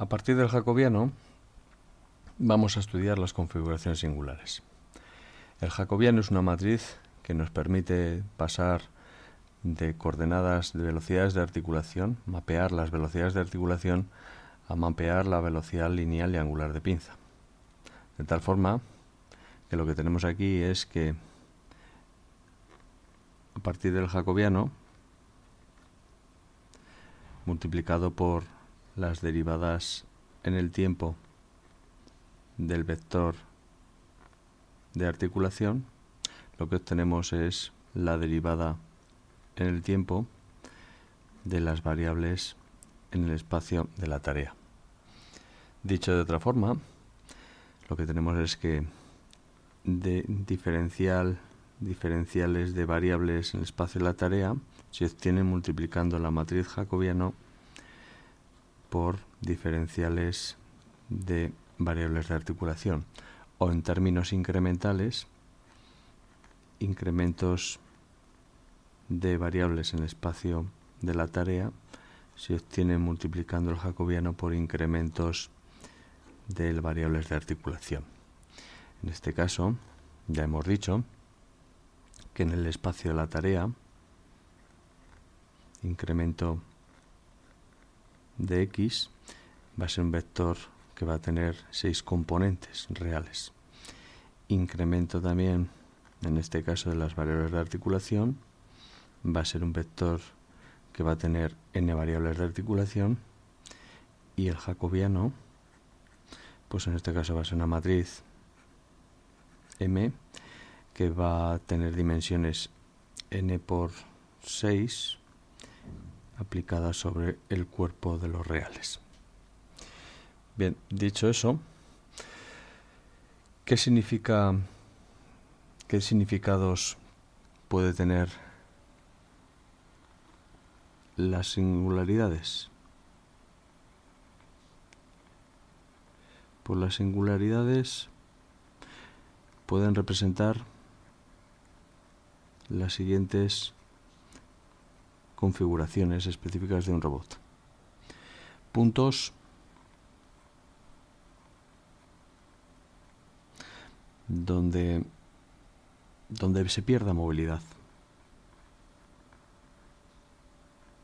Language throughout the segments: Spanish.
A partir del jacobiano vamos a estudiar las configuraciones singulares. El jacobiano es una matriz que nos permite pasar de coordenadas de velocidades de articulación, mapear las velocidades de articulación, a mapear la velocidad lineal y angular de pinza. De tal forma que lo que tenemos aquí es que a partir del jacobiano multiplicado por las derivadas en el tiempo del vector de articulación, lo que obtenemos es la derivada en el tiempo de las variables en el espacio de la tarea. Dicho de otra forma, lo que tenemos es que de diferencial, diferenciales de variables en el espacio de la tarea se obtienen multiplicando la matriz jacobiano por diferenciales de variables de articulación o en términos incrementales incrementos de variables en el espacio de la tarea se obtienen multiplicando el jacobiano por incrementos de variables de articulación. En este caso, ya hemos dicho que en el espacio de la tarea incremento de X va a ser un vector que va a tener seis componentes reales. Incremento también, en este caso de las variables de articulación, va a ser un vector que va a tener n variables de articulación y el jacobiano, pues en este caso va a ser una matriz M que va a tener dimensiones n por 6 aplicada sobre el cuerpo de los reales. Bien, dicho eso, ¿qué significa qué significados puede tener las singularidades? Pues las singularidades pueden representar las siguientes configuraciones específicas de un robot. Puntos. Donde, donde se pierda movilidad.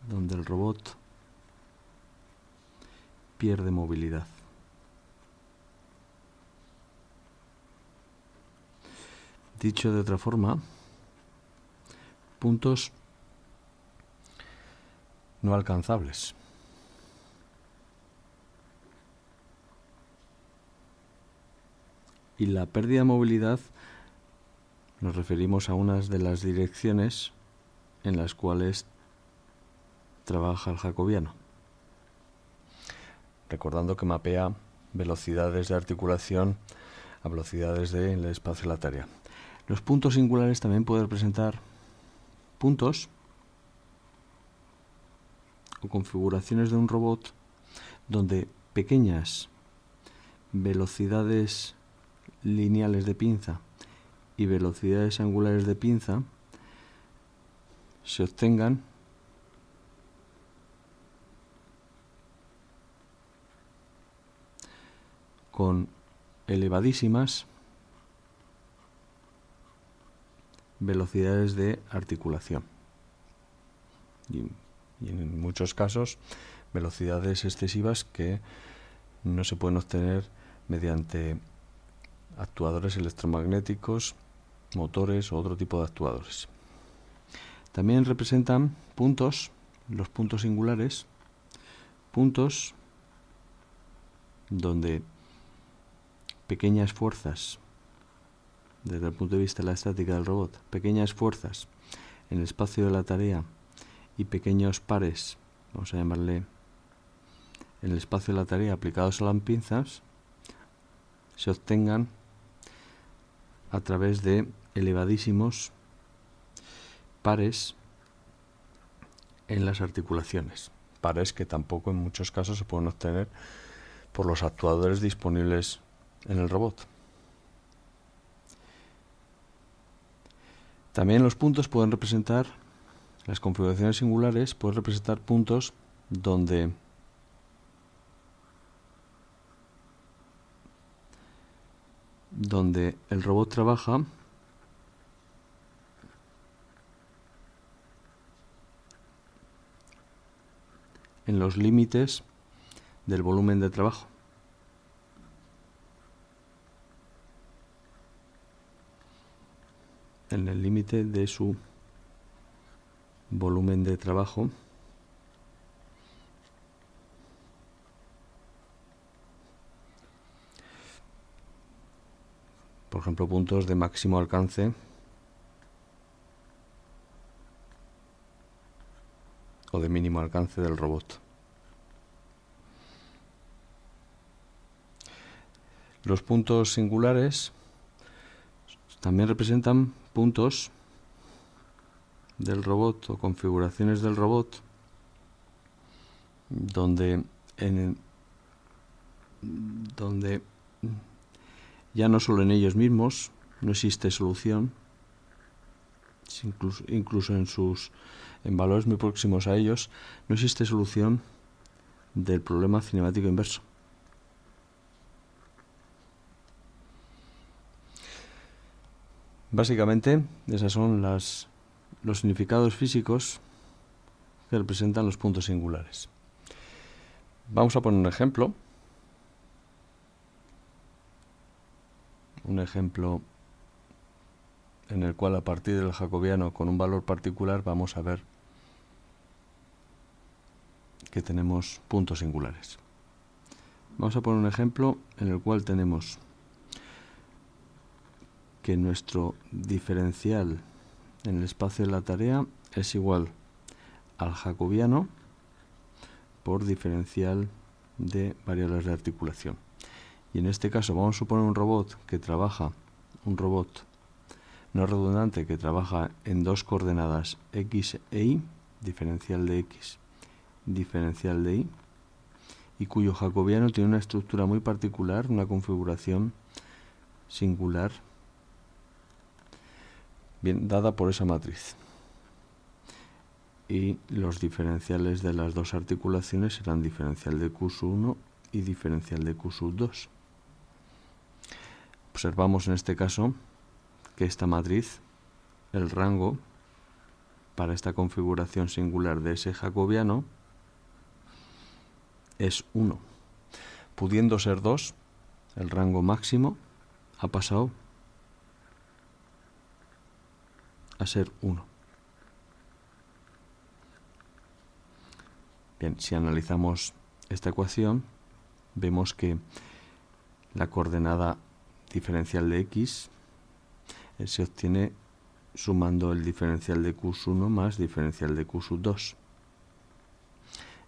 Donde el robot pierde movilidad. Dicho de otra forma, puntos no alcanzables. Y la pérdida de movilidad nos referimos a unas de las direcciones en las cuales trabaja el jacobiano. Recordando que mapea velocidades de articulación a velocidades del espacio de la tarea. Los puntos singulares también pueden representar puntos o configuraciones de un robot donde pequeñas velocidades lineales de pinza y velocidades angulares de pinza se obtengan con elevadísimas velocidades de articulación y en muchos casos velocidades excesivas que no se pueden obtener mediante actuadores electromagnéticos, motores o otro tipo de actuadores. También representan puntos, los puntos singulares, puntos donde pequeñas fuerzas, desde el punto de vista de la estática del robot, pequeñas fuerzas en el espacio de la tarea y pequeños pares, vamos a llamarle en el espacio de la tarea aplicados a las pinzas, se obtengan a través de elevadísimos pares en las articulaciones. Pares que tampoco en muchos casos se pueden obtener por los actuadores disponibles en el robot. También los puntos pueden representar las configuraciones singulares pueden representar puntos donde donde el robot trabaja en los límites del volumen de trabajo. En el límite de su volumen de trabajo por ejemplo puntos de máximo alcance o de mínimo alcance del robot los puntos singulares también representan puntos del robot o configuraciones del robot donde en, donde ya no solo en ellos mismos no existe solución incluso, incluso en sus en valores muy próximos a ellos no existe solución del problema cinemático inverso Básicamente, esas son las los significados físicos que representan los puntos singulares. Vamos a poner un ejemplo. Un ejemplo en el cual a partir del jacobiano con un valor particular vamos a ver que tenemos puntos singulares. Vamos a poner un ejemplo en el cual tenemos que nuestro diferencial en el espacio de la tarea es igual al jacobiano por diferencial de variables de articulación. Y en este caso vamos a suponer un robot que trabaja, un robot no redundante que trabaja en dos coordenadas x e y, diferencial de x, diferencial de y, y cuyo jacobiano tiene una estructura muy particular, una configuración singular bien dada por esa matriz. Y los diferenciales de las dos articulaciones serán diferencial de q 1 y diferencial de q 2. Observamos en este caso que esta matriz, el rango para esta configuración singular de ese jacobiano es 1. Pudiendo ser 2, el rango máximo ha pasado a ser 1. Bien, si analizamos esta ecuación, vemos que la coordenada diferencial de x eh, se obtiene sumando el diferencial de q1 más diferencial de q2.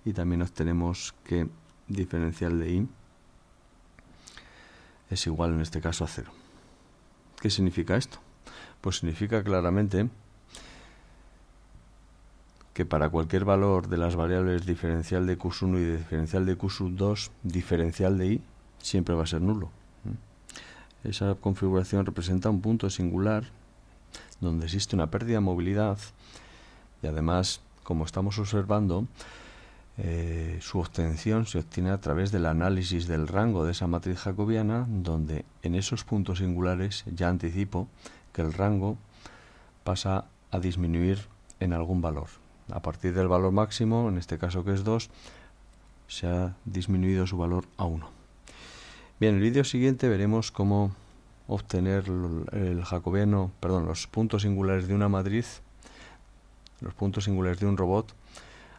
Y también obtenemos que diferencial de y es igual en este caso a 0. ¿Qué significa esto? pues significa claramente que para cualquier valor de las variables diferencial de Q1 y diferencial de Q2, diferencial de i siempre va a ser nulo. ¿eh? Esa configuración representa un punto singular donde existe una pérdida de movilidad y además, como estamos observando, eh, su obtención se obtiene a través del análisis del rango de esa matriz jacobiana, donde en esos puntos singulares, ya anticipo, el rango pasa a disminuir en algún valor. A partir del valor máximo, en este caso que es 2, se ha disminuido su valor a 1. Bien, en el vídeo siguiente veremos cómo obtener el jacobiano, perdón, los puntos singulares de una matriz, los puntos singulares de un robot,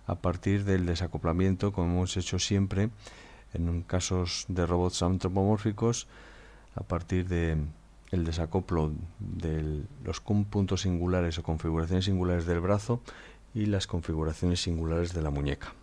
a partir del desacoplamiento, como hemos hecho siempre en casos de robots antropomórficos, a partir de el desacoplo de los puntos singulares o configuraciones singulares del brazo y las configuraciones singulares de la muñeca.